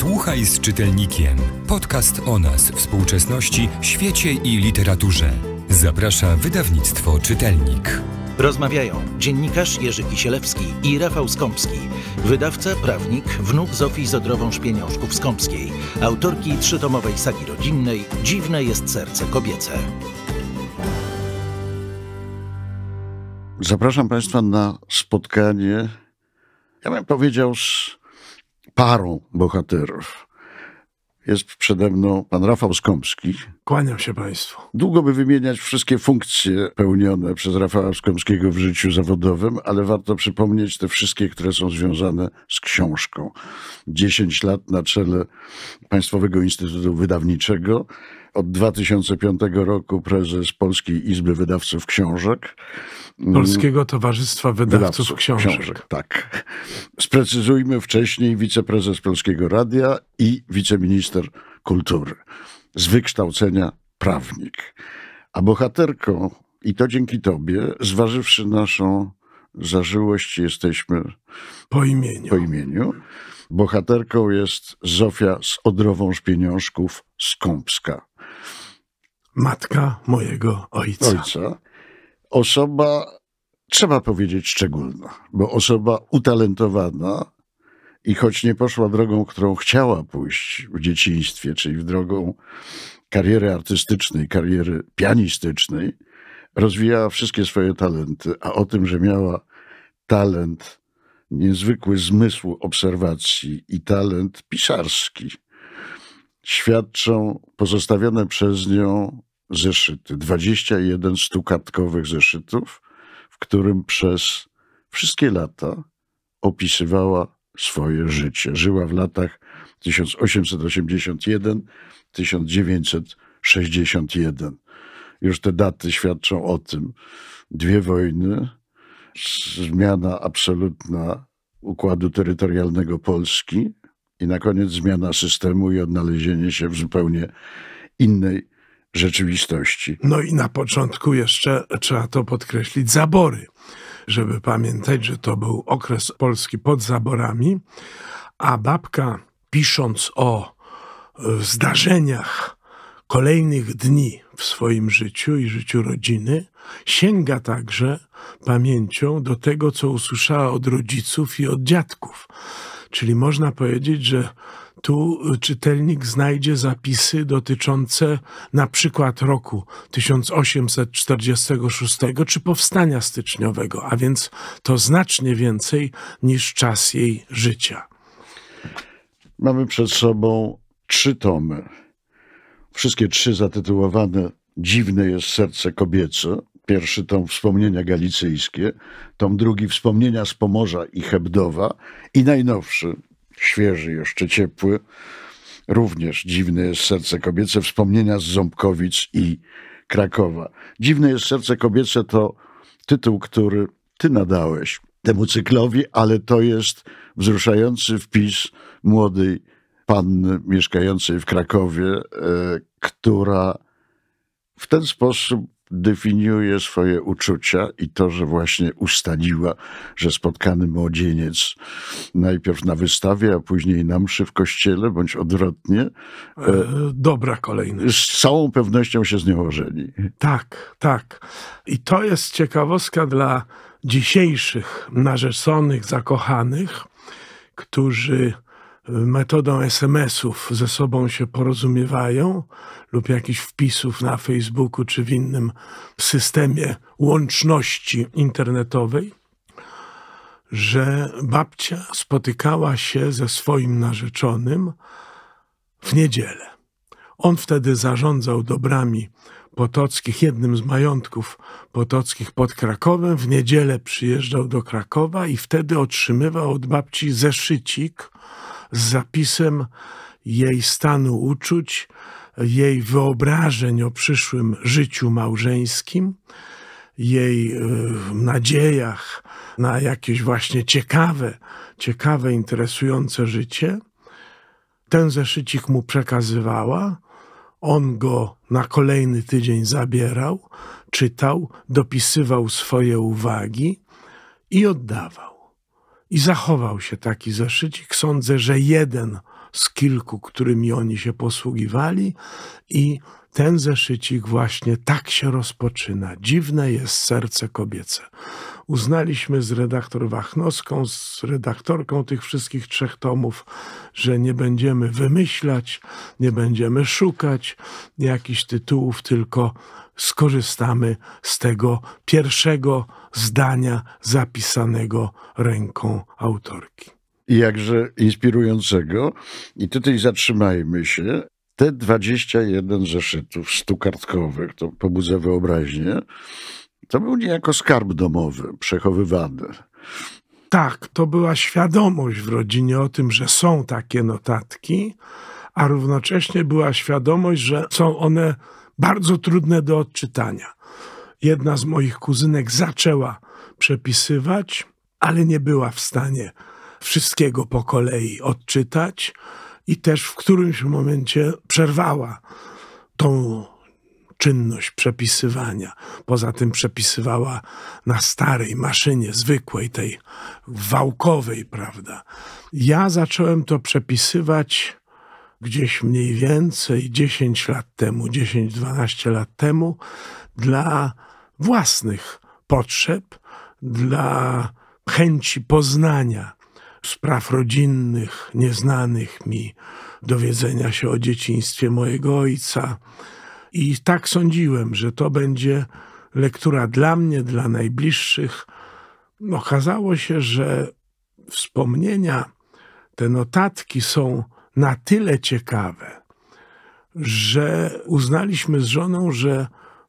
Słuchaj z czytelnikiem. Podcast o nas, współczesności, świecie i literaturze. Zaprasza wydawnictwo Czytelnik. Rozmawiają dziennikarz Jerzy Kisielewski i Rafał Skąpski, wydawca, prawnik, wnuk Zofii Zodrową-Szpieniążków Skąpskiej, autorki trzytomowej sagi rodzinnej Dziwne jest serce kobiece. Zapraszam Państwa na spotkanie, ja bym powiedział, z parą bohaterów. Jest przede mną pan Rafał Skomski. Kłaniam się państwu. Długo by wymieniać wszystkie funkcje pełnione przez Rafała Skomskiego w życiu zawodowym, ale warto przypomnieć te wszystkie, które są związane z książką. 10 lat na czele Państwowego Instytutu Wydawniczego, od 2005 roku prezes Polskiej Izby Wydawców Książek, Mm. Polskiego Towarzystwa Wydawców, Wydawców książek. książek. Tak. Sprecyzujmy wcześniej wiceprezes Polskiego Radia i wiceminister kultury. Z wykształcenia prawnik. A bohaterką, i to dzięki tobie, zważywszy naszą zażyłość, jesteśmy po imieniu. Po imieniu. Bohaterką jest Zofia z Odrową z Pieniążków z Kąpska. Matka mojego ojca. ojca osoba, trzeba powiedzieć, szczególna, bo osoba utalentowana i choć nie poszła drogą, którą chciała pójść w dzieciństwie, czyli w drogą kariery artystycznej, kariery pianistycznej, rozwijała wszystkie swoje talenty, a o tym, że miała talent, niezwykły zmysł obserwacji i talent pisarski, świadczą pozostawione przez nią zeszyty, 21 stukatkowych zeszytów, w którym przez wszystkie lata opisywała swoje życie. Żyła w latach 1881-1961. Już te daty świadczą o tym. Dwie wojny, zmiana absolutna układu terytorialnego Polski i na koniec zmiana systemu i odnalezienie się w zupełnie innej rzeczywistości. No i na początku jeszcze trzeba to podkreślić zabory, żeby pamiętać, że to był okres Polski pod zaborami, a babka pisząc o e, zdarzeniach kolejnych dni w swoim życiu i życiu rodziny, sięga także pamięcią do tego, co usłyszała od rodziców i od dziadków. Czyli można powiedzieć, że tu y, czytelnik znajdzie zapisy dotyczące na przykład roku 1846 czy powstania styczniowego, a więc to znacznie więcej niż czas jej życia. Mamy przed sobą trzy tomy. Wszystkie trzy zatytułowane Dziwne jest serce kobiece. Pierwszy tom Wspomnienia galicyjskie, tom drugi Wspomnienia z Pomorza i Hebdowa i najnowszy świeży, jeszcze ciepły. Również dziwne jest serce kobiece, wspomnienia z Ząbkowic i Krakowa. Dziwne jest serce kobiece to tytuł, który ty nadałeś temu cyklowi, ale to jest wzruszający wpis młodej panny mieszkającej w Krakowie, e, która w ten sposób definiuje swoje uczucia i to, że właśnie ustaliła, że spotkany młodzieniec najpierw na wystawie, a później na mszy w kościele, bądź odwrotnie. E, dobra kolejność. Z całą pewnością się z nią ożeni. Tak, tak. I to jest ciekawostka dla dzisiejszych narzeczonych, zakochanych, którzy metodą SMS-ów ze sobą się porozumiewają lub jakichś wpisów na Facebooku czy w innym systemie łączności internetowej, że babcia spotykała się ze swoim narzeczonym w niedzielę. On wtedy zarządzał dobrami Potockich, jednym z majątków Potockich pod Krakowem. W niedzielę przyjeżdżał do Krakowa i wtedy otrzymywał od babci zeszycik, z zapisem jej stanu uczuć, jej wyobrażeń o przyszłym życiu małżeńskim, jej e, nadziejach na jakieś właśnie ciekawe, ciekawe, interesujące życie. Ten zeszycik mu przekazywała, on go na kolejny tydzień zabierał, czytał, dopisywał swoje uwagi i oddawał. I zachował się taki zeszycik. Sądzę, że jeden z kilku, którymi oni się posługiwali, i ten zeszycik właśnie tak się rozpoczyna. Dziwne jest serce kobiece uznaliśmy z redaktor Wachnowską, z redaktorką tych wszystkich trzech tomów, że nie będziemy wymyślać, nie będziemy szukać jakichś tytułów, tylko skorzystamy z tego pierwszego zdania zapisanego ręką autorki. Jakże inspirującego. I tutaj zatrzymajmy się. Te 21 zeszytów stukartkowych, to pobudza wyobraźnię, to był niejako skarb domowy, przechowywany. Tak, to była świadomość w rodzinie o tym, że są takie notatki, a równocześnie była świadomość, że są one bardzo trudne do odczytania. Jedna z moich kuzynek zaczęła przepisywać, ale nie była w stanie wszystkiego po kolei odczytać i też w którymś momencie przerwała tą czynność przepisywania. Poza tym przepisywała na starej maszynie, zwykłej, tej wałkowej, prawda. Ja zacząłem to przepisywać gdzieś mniej więcej 10 lat temu, 10-12 lat temu, dla własnych potrzeb, dla chęci poznania spraw rodzinnych, nieznanych mi, dowiedzenia się o dzieciństwie mojego ojca, i tak sądziłem, że to będzie lektura dla mnie, dla najbliższych. Okazało się, że wspomnienia, te notatki są na tyle ciekawe, że uznaliśmy z żoną, że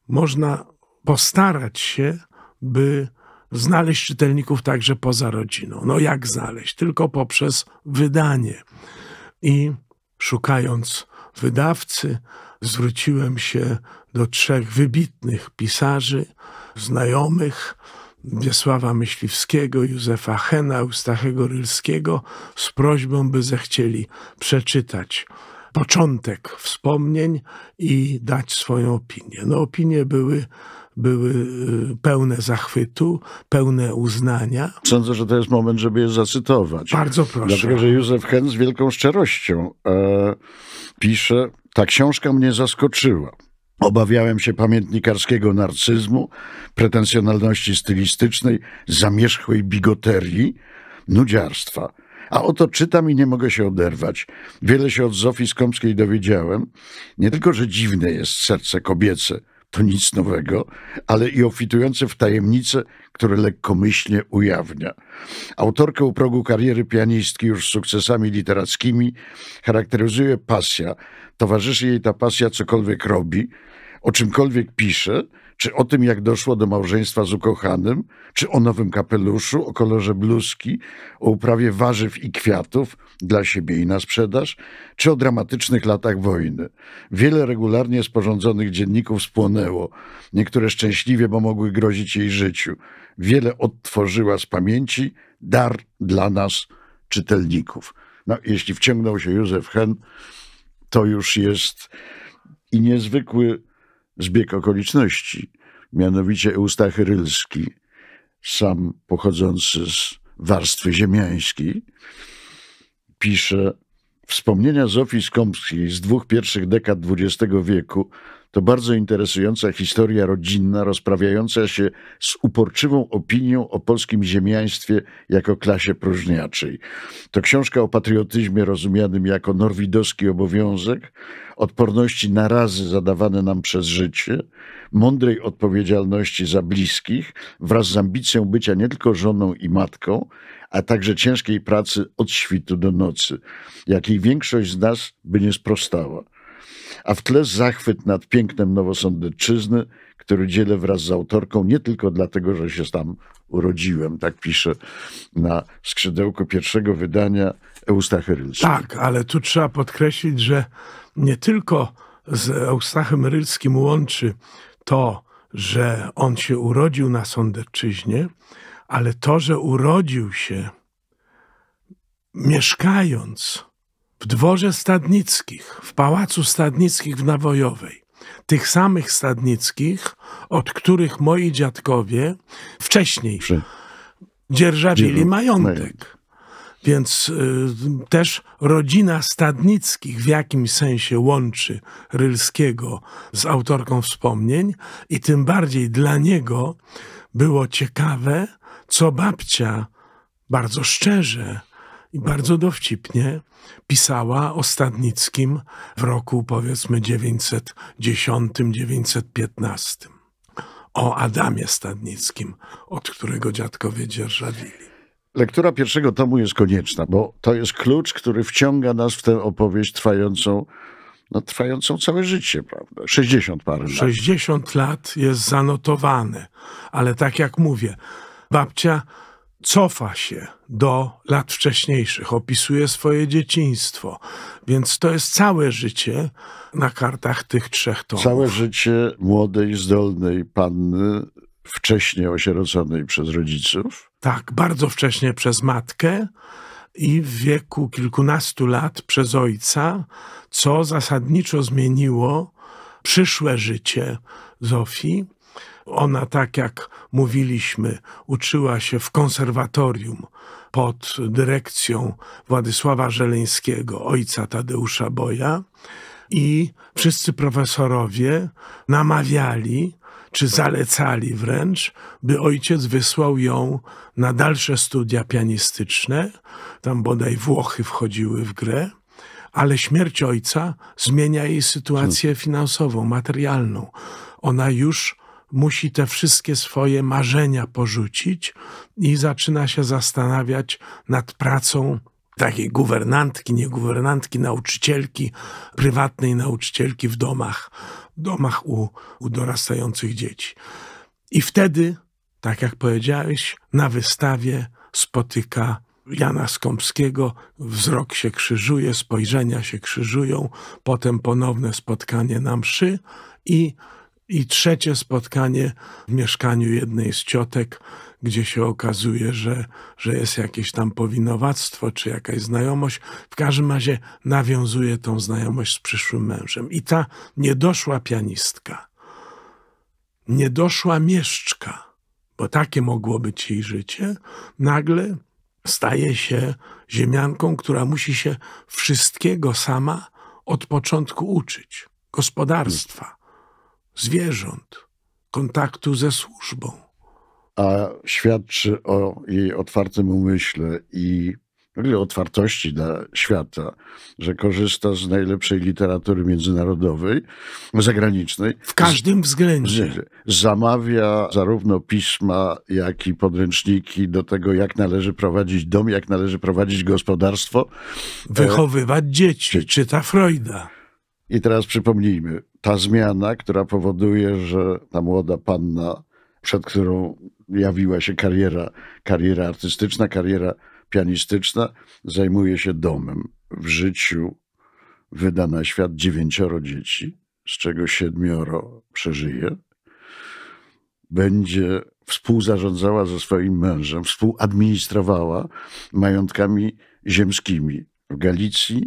można postarać się, by znaleźć czytelników także poza rodziną. No jak znaleźć? Tylko poprzez wydanie. I szukając wydawcy zwróciłem się do trzech wybitnych pisarzy, znajomych, Wiesława Myśliwskiego, Józefa Hena, Stachego Rylskiego z prośbą, by zechcieli przeczytać początek wspomnień i dać swoją opinię. No opinie były były y, pełne zachwytu, pełne uznania. Sądzę, że to jest moment, żeby je zacytować. Bardzo proszę. Dlatego, że Józef Hen z wielką szczerością e, pisze, ta książka mnie zaskoczyła. Obawiałem się pamiętnikarskiego narcyzmu, pretensjonalności stylistycznej, zamierzchłej bigoterii, nudziarstwa. A oto czytam i nie mogę się oderwać. Wiele się od Zofii Skomskiej dowiedziałem. Nie tylko, że dziwne jest serce kobiece, to nic nowego, ale i obfitujące w tajemnice, które lekkomyślnie ujawnia. Autorkę u progu kariery pianistki już z sukcesami literackimi charakteryzuje pasja. Towarzyszy jej ta pasja cokolwiek robi, o czymkolwiek pisze – czy o tym, jak doszło do małżeństwa z ukochanym, czy o nowym kapeluszu, o kolorze bluzki, o uprawie warzyw i kwiatów dla siebie i na sprzedaż, czy o dramatycznych latach wojny. Wiele regularnie sporządzonych dzienników spłonęło, niektóre szczęśliwie, bo mogły grozić jej życiu. Wiele odtworzyła z pamięci, dar dla nas, czytelników. No, jeśli wciągnął się Józef Hen, to już jest i niezwykły zbieg okoliczności, mianowicie Ustach Rylski, sam pochodzący z warstwy ziemiańskiej, pisze Wspomnienia Zofii Skomskiej z dwóch pierwszych dekad XX wieku to bardzo interesująca historia rodzinna, rozprawiająca się z uporczywą opinią o polskim ziemiaństwie jako klasie próżniaczej. To książka o patriotyzmie rozumianym jako norwidowski obowiązek, odporności na razy zadawane nam przez życie, mądrej odpowiedzialności za bliskich, wraz z ambicją bycia nie tylko żoną i matką, a także ciężkiej pracy od świtu do nocy, jakiej większość z nas by nie sprostała. A w tle zachwyt nad pięknem Nowosądczyzny, który dzielę wraz z autorką, nie tylko dlatego, że się tam urodziłem, tak pisze na skrzydełku pierwszego wydania Eustachy Rylski. Tak, ale tu trzeba podkreślić, że nie tylko z Eustachem Rylskim łączy to, że on się urodził na Sądecczyźnie, ale to, że urodził się mieszkając w dworze Stadnickich, w pałacu Stadnickich w Nawojowej. Tych samych Stadnickich, od których moi dziadkowie wcześniej Przy... dzierżawili majątek. Więc y, też rodzina Stadnickich w jakimś sensie łączy Rylskiego z autorką wspomnień i tym bardziej dla niego było ciekawe, co babcia bardzo szczerze i bardzo dowcipnie pisała o Stadnickim w roku powiedzmy 910-915. O Adamie Stadnickim, od którego dziadkowie dzierżawili lektura pierwszego tomu jest konieczna, bo to jest klucz, który wciąga nas w tę opowieść trwającą, no, trwającą całe życie, prawda? 60 parę 60 lat. 60 lat jest zanotowane, ale tak jak mówię, babcia cofa się do lat wcześniejszych, opisuje swoje dzieciństwo, więc to jest całe życie na kartach tych trzech tomów. Całe życie młodej, zdolnej panny, wcześniej osieroconej przez rodziców tak, bardzo wcześnie przez matkę i w wieku kilkunastu lat przez ojca, co zasadniczo zmieniło przyszłe życie Zofii. Ona, tak jak mówiliśmy, uczyła się w konserwatorium pod dyrekcją Władysława Żeleńskiego, ojca Tadeusza Boja, i wszyscy profesorowie namawiali czy zalecali wręcz, by ojciec wysłał ją na dalsze studia pianistyczne. Tam bodaj Włochy wchodziły w grę ale śmierć ojca zmienia jej sytuację finansową, materialną. Ona już musi te wszystkie swoje marzenia porzucić i zaczyna się zastanawiać nad pracą takiej guwernantki, nie guwernantki, nauczycielki, prywatnej nauczycielki w domach domach u, u dorastających dzieci. I wtedy, tak jak powiedziałeś, na wystawie spotyka Jana Skąpskiego, wzrok się krzyżuje, spojrzenia się krzyżują, potem ponowne spotkanie na mszy i, i trzecie spotkanie w mieszkaniu jednej z ciotek, gdzie się okazuje, że, że jest jakieś tam powinowactwo czy jakaś znajomość. W każdym razie nawiązuje tą znajomość z przyszłym mężem. I ta niedoszła pianistka, niedoszła mieszczka, bo takie mogło być jej życie, nagle staje się ziemianką, która musi się wszystkiego sama od początku uczyć gospodarstwa, zwierząt, kontaktu ze służbą a świadczy o jej otwartym umyśle i otwartości dla świata, że korzysta z najlepszej literatury międzynarodowej, zagranicznej. W każdym względzie. Zamawia zarówno pisma, jak i podręczniki do tego, jak należy prowadzić dom, jak należy prowadzić gospodarstwo. Wychowywać dzieci, dzieci. czyta Freuda. I teraz przypomnijmy, ta zmiana, która powoduje, że ta młoda panna przed którą jawiła się kariera, kariera artystyczna, kariera pianistyczna, zajmuje się domem. W życiu wyda na świat dziewięcioro dzieci, z czego siedmioro przeżyje. Będzie współzarządzała ze swoim mężem, współadministrowała majątkami ziemskimi w Galicji,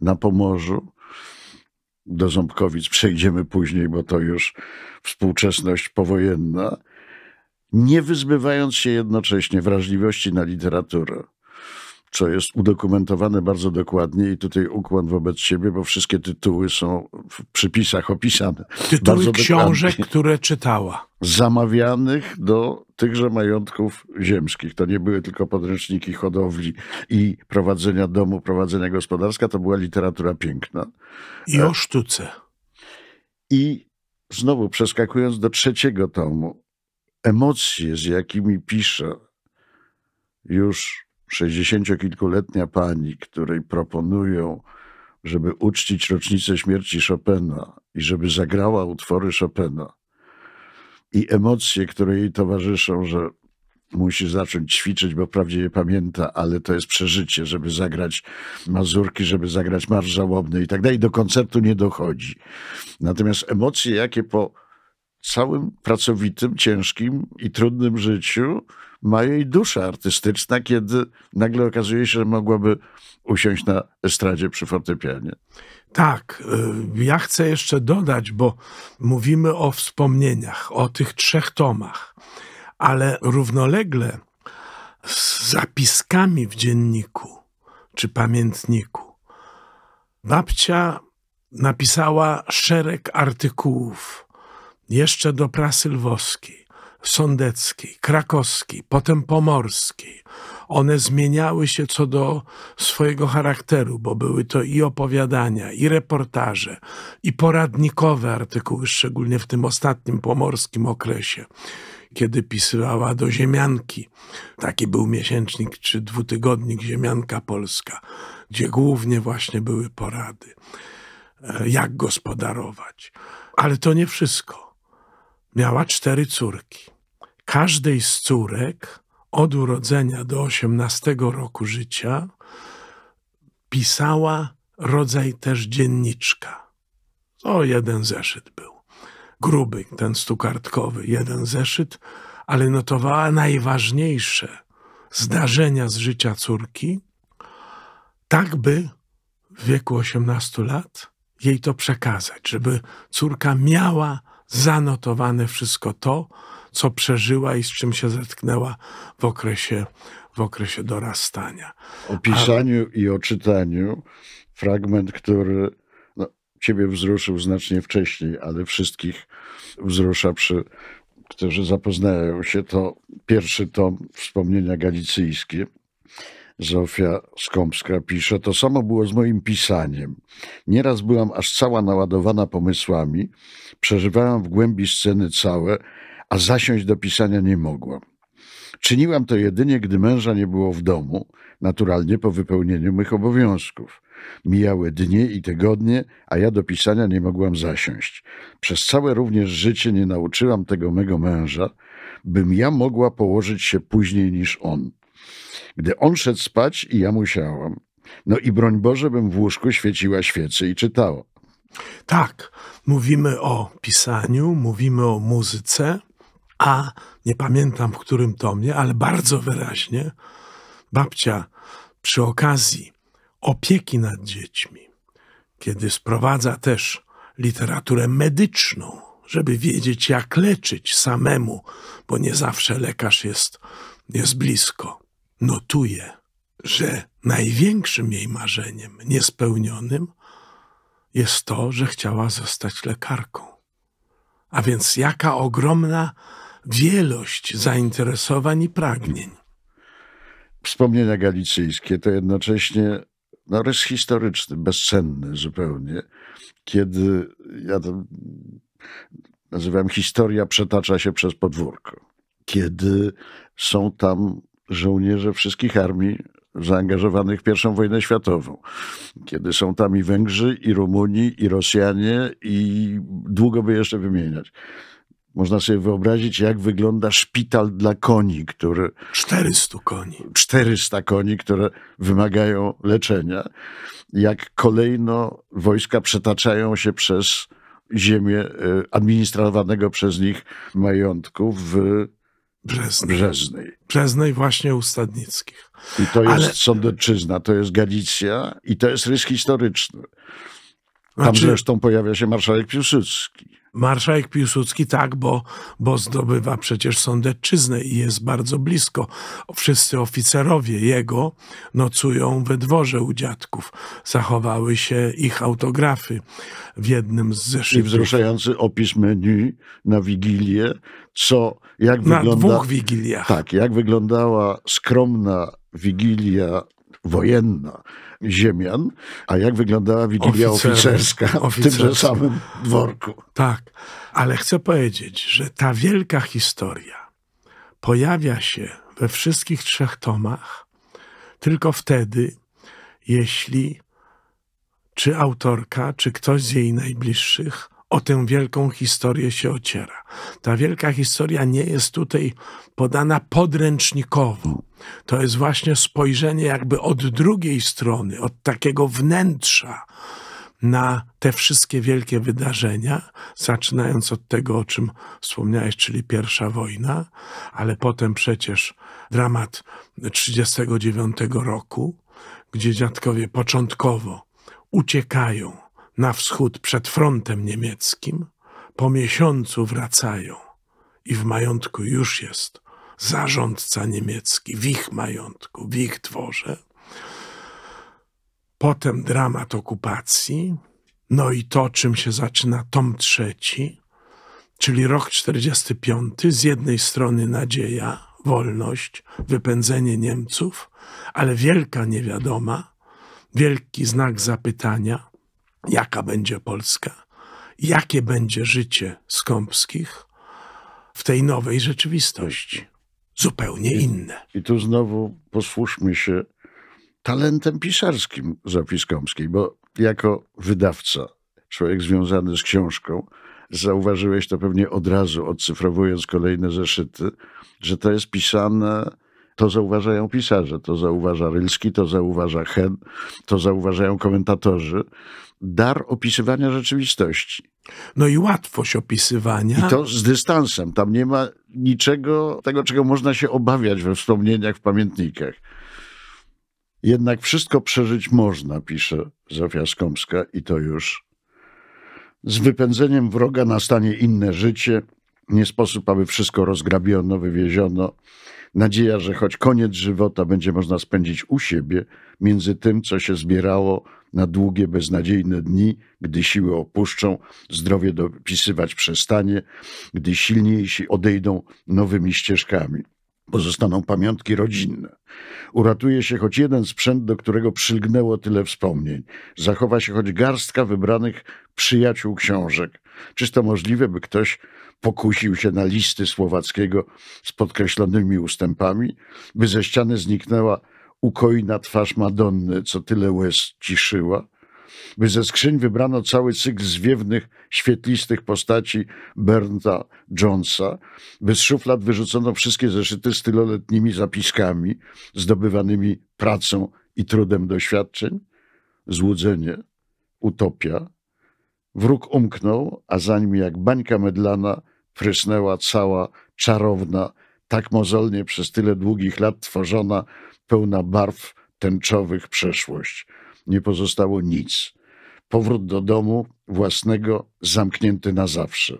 na Pomorzu. Do Ząbkowic przejdziemy później, bo to już współczesność powojenna nie wyzbywając się jednocześnie wrażliwości na literaturę, co jest udokumentowane bardzo dokładnie i tutaj ukłon wobec siebie, bo wszystkie tytuły są w przypisach opisane. Tytuły bardzo książek, dokładnie. które czytała. Zamawianych do tychże majątków ziemskich. To nie były tylko podręczniki hodowli i prowadzenia domu, prowadzenia gospodarstwa, to była literatura piękna. I o sztuce. I znowu przeskakując do trzeciego tomu, emocje, z jakimi pisze już kilkuletnia pani, której proponują, żeby uczcić rocznicę śmierci Chopina i żeby zagrała utwory Chopina, i emocje, które jej towarzyszą, że musi zacząć ćwiczyć, bo wprawdzie je pamięta, ale to jest przeżycie, żeby zagrać mazurki, żeby zagrać marsz żałobny i tak dalej. Do koncertu nie dochodzi. Natomiast emocje, jakie po całym pracowitym, ciężkim i trudnym życiu ma jej dusza artystyczna, kiedy nagle okazuje się, że mogłaby usiąść na estradzie przy fortepianie. Tak, y, ja chcę jeszcze dodać, bo mówimy o wspomnieniach, o tych trzech tomach, ale równolegle z zapiskami w dzienniku czy pamiętniku babcia napisała szereg artykułów jeszcze do prasy lwowskiej, sądeckiej, krakowskiej, potem pomorskiej. One zmieniały się co do swojego charakteru, bo były to i opowiadania, i reportaże, i poradnikowe artykuły, szczególnie w tym ostatnim pomorskim okresie kiedy pisywała do Ziemianki. Taki był miesięcznik czy dwutygodnik Ziemianka Polska, gdzie głównie właśnie były porady, e, jak gospodarować. Ale to nie wszystko miała cztery córki. Każdej z córek od urodzenia do 18 roku życia pisała rodzaj też dzienniczka. O, jeden zeszyt był. Gruby, ten stukartkowy, jeden zeszyt, ale notowała najważniejsze zdarzenia z życia córki, tak by w wieku 18 lat jej to przekazać, żeby córka miała zanotowane wszystko to, co przeżyła i z czym się zetknęła w okresie, w okresie dorastania. O pisaniu A... i o czytaniu fragment, który no, ciebie wzruszył znacznie wcześniej, ale wszystkich wzrusza przy którzy zapoznają się, to pierwszy tom Wspomnienia Galicyjskie, Zofia Skąpska pisze, to samo było z moim pisaniem. Nieraz byłam aż cała naładowana pomysłami, przeżywałam w głębi sceny całe, a zasiąść do pisania nie mogłam. Czyniłam to jedynie, gdy męża nie było w domu, naturalnie po wypełnieniu mych obowiązków. Mijały dnie i tygodnie, a ja do pisania nie mogłam zasiąść. Przez całe również życie nie nauczyłam tego mego męża, bym ja mogła położyć się później niż on. Gdy on szedł spać i ja musiałam, no i broń Boże, bym w łóżku świeciła świecy i czytała. Tak, mówimy o pisaniu, mówimy o muzyce, a nie pamiętam w którym tomie, ale bardzo wyraźnie babcia przy okazji opieki nad dziećmi, kiedy sprowadza też literaturę medyczną, żeby wiedzieć jak leczyć samemu, bo nie zawsze lekarz jest, jest blisko notuje, że największym jej marzeniem niespełnionym jest to, że chciała zostać lekarką. A więc jaka ogromna wielość zainteresowań i pragnień. Wspomnienia galicyjskie to jednocześnie no, rys historyczny, bezcenny zupełnie. Kiedy ja to nazywam historia przetacza się przez podwórko. Kiedy są tam żołnierze wszystkich armii zaangażowanych w I wojnę światową, kiedy są tam i Węgrzy, i Rumuni, i Rosjanie, i długo by jeszcze wymieniać. Można sobie wyobrazić, jak wygląda szpital dla koni, który. 400 koni. 400 koni, które wymagają leczenia. Jak kolejno wojska przetaczają się przez ziemię y, administrowanego przez nich majątku w Brzeznej. Brzeznej. właśnie u Stadnickich. I to jest Ale... Sądecczyzna, to jest Galicja i to jest rys historyczny. Tam znaczy... zresztą pojawia się marszałek Piłsudski. Marszałek Piłsudski tak, bo, bo zdobywa przecież Sądecczyznę i jest bardzo blisko. Wszyscy oficerowie jego nocują we dworze u dziadków. Zachowały się ich autografy w jednym z zeszytów. I wzruszający opis menu na Wigilię co, jak Na wygląda... dwóch wigiliach. Tak, jak wyglądała skromna wigilia wojenna Ziemian, a jak wyglądała wigilia oficerska, oficerska w tymże samym dworku. Tak, ale chcę powiedzieć, że ta wielka historia pojawia się we wszystkich trzech tomach tylko wtedy, jeśli czy autorka, czy ktoś z jej najbliższych o tę wielką historię się ociera. Ta wielka historia nie jest tutaj podana podręcznikowo. To jest właśnie spojrzenie jakby od drugiej strony, od takiego wnętrza na te wszystkie wielkie wydarzenia, zaczynając od tego, o czym wspomniałeś, czyli pierwsza wojna, ale potem przecież dramat 1939 roku, gdzie dziadkowie początkowo uciekają na wschód przed frontem niemieckim, po miesiącu wracają i w majątku już jest zarządca niemiecki, w ich majątku, w ich dworze. Potem dramat okupacji, no i to, czym się zaczyna tom trzeci, czyli rok 45, z jednej strony nadzieja, wolność, wypędzenie Niemców, ale wielka niewiadoma, wielki znak zapytania, jaka będzie Polska, jakie będzie życie Skąpskich w tej nowej rzeczywistości. Zupełnie I, inne. I tu znowu posłuszmy się talentem pisarskim Zofii Skąpskiej, bo jako wydawca, człowiek związany z książką, zauważyłeś to pewnie od razu, odcyfrowując kolejne zeszyty, że to jest pisane to zauważają pisarze, to zauważa Rylski, to zauważa Hen, to zauważają komentatorzy. Dar opisywania rzeczywistości. No i łatwość opisywania. I to z dystansem. Tam nie ma niczego tego, czego można się obawiać we wspomnieniach, w pamiętnikach. Jednak wszystko przeżyć można, pisze Zofia Skomska, i to już. Z wypędzeniem wroga nastanie inne życie, nie sposób, aby wszystko rozgrabiono, wywieziono. Nadzieja, że choć koniec żywota będzie można spędzić u siebie, między tym, co się zbierało na długie, beznadziejne dni, gdy siły opuszczą, zdrowie dopisywać przestanie, gdy silniejsi odejdą nowymi ścieżkami. Pozostaną pamiątki rodzinne. Uratuje się choć jeden sprzęt, do którego przylgnęło tyle wspomnień. Zachowa się choć garstka wybranych przyjaciół książek. Czyż to możliwe, by ktoś pokusił się na listy Słowackiego z podkreślonymi ustępami, by ze ściany zniknęła ukojna twarz Madonny, co tyle łez ciszyła, by ze skrzyń wybrano cały cykl zwiewnych, świetlistych postaci Bernta Jonesa, by z szuflad wyrzucono wszystkie zeszyty z tyloletnimi zapiskami, zdobywanymi pracą i trudem doświadczeń? Złudzenie, utopia, Wróg umknął, a za nim jak bańka mydlana prysnęła cała czarowna, tak mozolnie przez tyle długich lat tworzona, pełna barw tęczowych przeszłość. Nie pozostało nic. Powrót do domu własnego zamknięty na zawsze.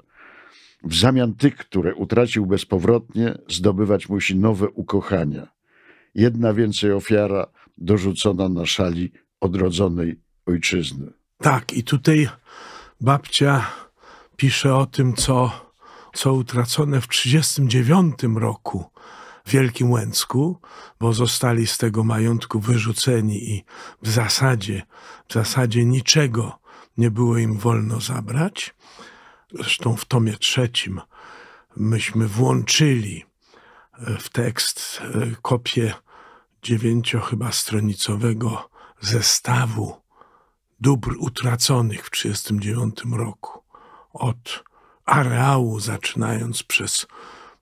W zamian tych, które utracił bezpowrotnie, zdobywać musi nowe ukochania. Jedna więcej ofiara dorzucona na szali odrodzonej ojczyzny. Tak, i tutaj babcia pisze o tym, co, co utracone w 1939 roku w Wielkim Łęcku, bo zostali z tego majątku wyrzuceni i w zasadzie, w zasadzie niczego nie było im wolno zabrać. Zresztą w tomie trzecim myśmy włączyli e, w tekst e, kopię dziewięcio chyba stronicowego zestawu dóbr utraconych w 1939 roku. Od areału, zaczynając przez,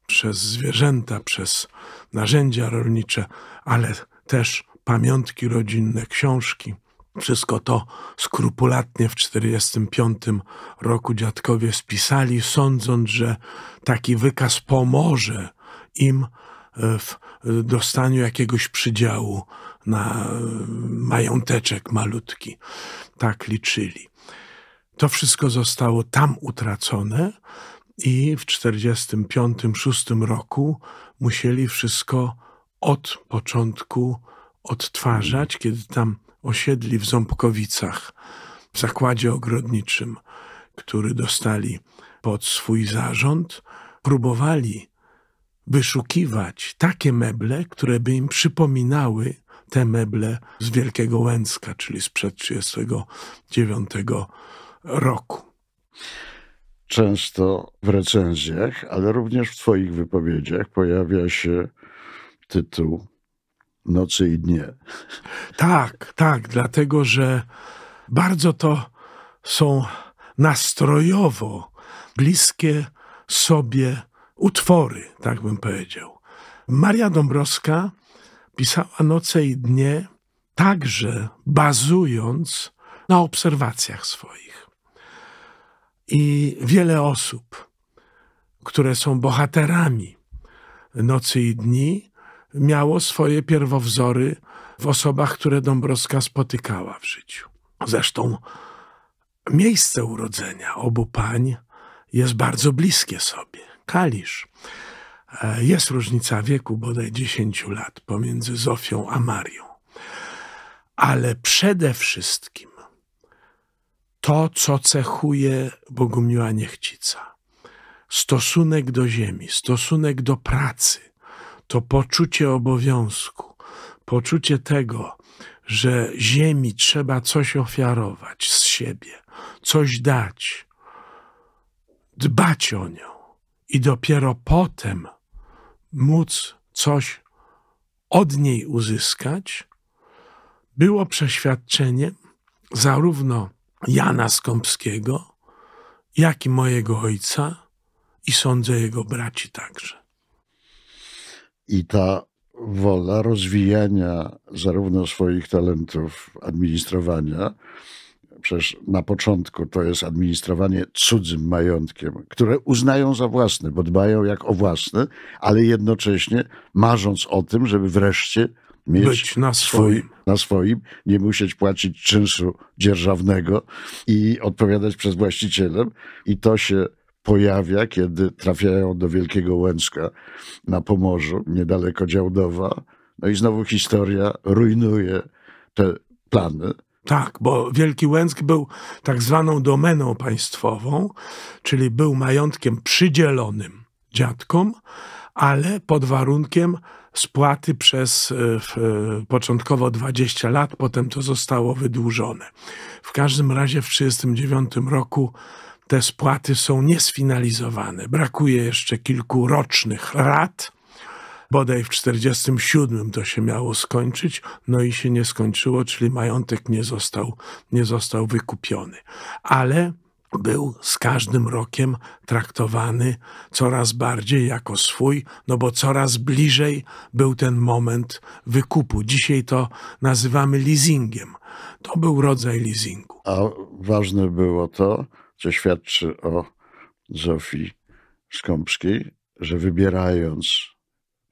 przez zwierzęta, przez narzędzia rolnicze, ale też pamiątki rodzinne, książki. Wszystko to skrupulatnie w 1945 roku dziadkowie spisali, sądząc, że taki wykaz pomoże im e, w e, dostaniu jakiegoś przydziału na mająteczek malutki. Tak liczyli. To wszystko zostało tam utracone i w 1945-1946 roku musieli wszystko od początku odtwarzać, kiedy tam osiedli w Ząbkowicach, w zakładzie ogrodniczym, który dostali pod swój zarząd, próbowali wyszukiwać takie meble, które by im przypominały te meble z Wielkiego Łęcka, czyli sprzed 1939 roku. Często w recenzjach, ale również w Twoich wypowiedziach pojawia się tytuł Nocy i Dnie. Tak, tak, dlatego że bardzo to są nastrojowo bliskie sobie utwory, tak bym powiedział. Maria Dąbrowska pisała noce i dnie, także bazując na obserwacjach swoich. I wiele osób, które są bohaterami nocy i dni, miało swoje pierwowzory w osobach, które Dąbrowska spotykała w życiu. Zresztą miejsce urodzenia obu pań jest bardzo bliskie sobie. Kalisz. E, jest różnica wieku bodaj 10 lat pomiędzy Zofią a Marią. Ale przede wszystkim to, co cechuje Bogumiła Niechcica. Stosunek do ziemi, stosunek do pracy, to poczucie obowiązku, poczucie tego, że ziemi trzeba coś ofiarować z siebie, coś dać, dbać o nią i dopiero potem móc coś od niej uzyskać, było przeświadczeniem zarówno Jana Skąpskiego, jak i mojego ojca i sądzę jego braci także. I ta wola rozwijania zarówno swoich talentów administrowania, przecież na początku to jest administrowanie cudzym majątkiem, które uznają za własne, bo dbają jak o własne, ale jednocześnie marząc o tym, żeby wreszcie mieć Być na swoim. na swoim, nie musieć płacić czynszu dzierżawnego i odpowiadać przez właścicielem. I to się pojawia, kiedy trafiają do Wielkiego Łęcka na Pomorzu, niedaleko Działdowa. No i znowu historia rujnuje te plany. Tak, bo Wielki Łęck był tak zwaną domeną państwową, czyli był majątkiem przydzielonym dziadkom, ale pod warunkiem spłaty przez e, e, początkowo 20 lat, potem to zostało wydłużone. W każdym razie w 1939 roku te spłaty są niesfinalizowane. Brakuje jeszcze kilku rocznych rat bodaj w 1947 to się miało skończyć, no i się nie skończyło, czyli majątek nie został, nie został wykupiony. Ale był z każdym rokiem traktowany coraz bardziej jako swój, no bo coraz bliżej był ten moment wykupu. Dzisiaj to nazywamy leasingiem. To był rodzaj leasingu. A ważne było to, co świadczy o Zofii Skąpskiej, że wybierając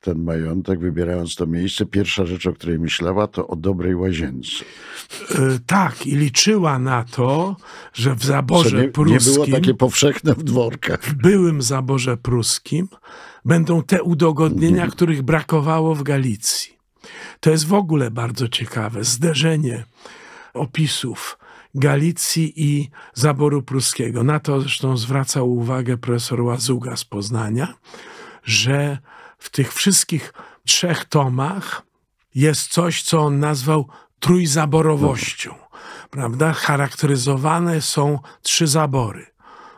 ten majątek, wybierając to miejsce, pierwsza rzecz, o której myślała, to o dobrej łazience. E, tak, i liczyła na to, że w zaborze nie, pruskim. Nie było takie powszechne w dworkach. W byłym zaborze pruskim będą te udogodnienia, nie. Mhm. których brakowało w Galicji. To jest w ogóle bardzo ciekawe zderzenie opisów Galicji i zaboru pruskiego. Na to zresztą zwracał uwagę profesor Łazuga z Poznania, że w tych wszystkich trzech tomach jest coś, co on nazwał trójzaborowością. Prawda? Charakteryzowane są trzy zabory,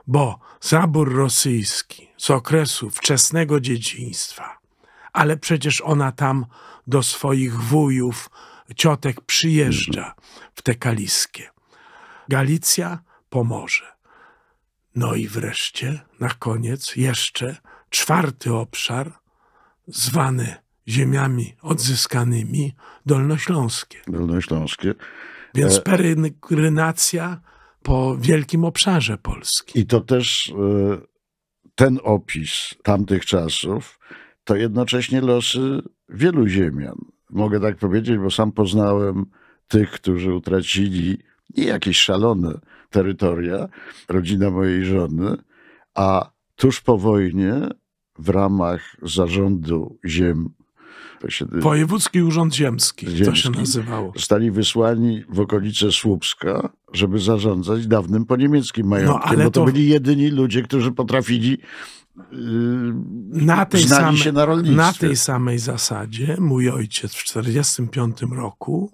bo zabór rosyjski z okresu wczesnego dzieciństwa, ale przecież ona tam do swoich wujów, ciotek przyjeżdża w te kaliskie. Galicja pomoże. No i wreszcie, na koniec, jeszcze czwarty obszar zwane ziemiami odzyskanymi dolnośląskie. Dolnośląskie. Więc e, perygrynacja po wielkim obszarze Polski. I to też e, ten opis tamtych czasów to jednocześnie losy wielu ziemian. Mogę tak powiedzieć, bo sam poznałem tych, którzy utracili nie jakieś szalone terytoria, rodzina mojej żony, a tuż po wojnie w ramach zarządu ziem. Się... Wojewódzki Urząd Ziemski, Ziemski, to się nazywało. Zostali wysłani w okolice Słupska, żeby zarządzać dawnym po niemieckim no, majątkiem, no, bo to, to byli jedyni ludzie, którzy potrafili y, na tej, samej, na, na tej samej zasadzie mój ojciec w 1945 roku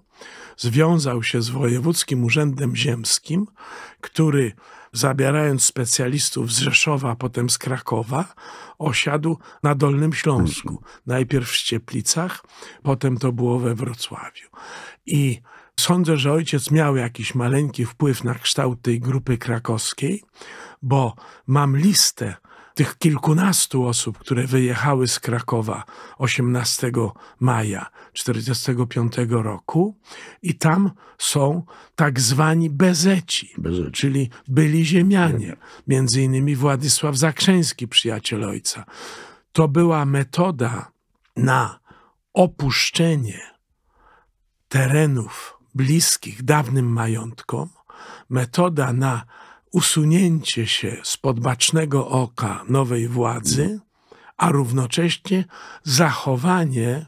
związał się z Wojewódzkim Urzędem Ziemskim, który zabierając specjalistów z Rzeszowa, a potem z Krakowa, osiadł na Dolnym Śląsku. Najpierw w Ścieplicach, potem to było we Wrocławiu. I sądzę, że ojciec miał jakiś maleńki wpływ na kształt tej grupy krakowskiej, bo mam listę tych kilkunastu osób, które wyjechały z Krakowa 18 maja 1945 roku i tam są tak zwani bezeci, bezeci. czyli byli ziemianie, między innymi Władysław Zakrzeński, przyjaciel ojca. To była metoda na opuszczenie terenów bliskich dawnym majątkom, metoda na usunięcie się spod bacznego oka nowej władzy, a równocześnie zachowanie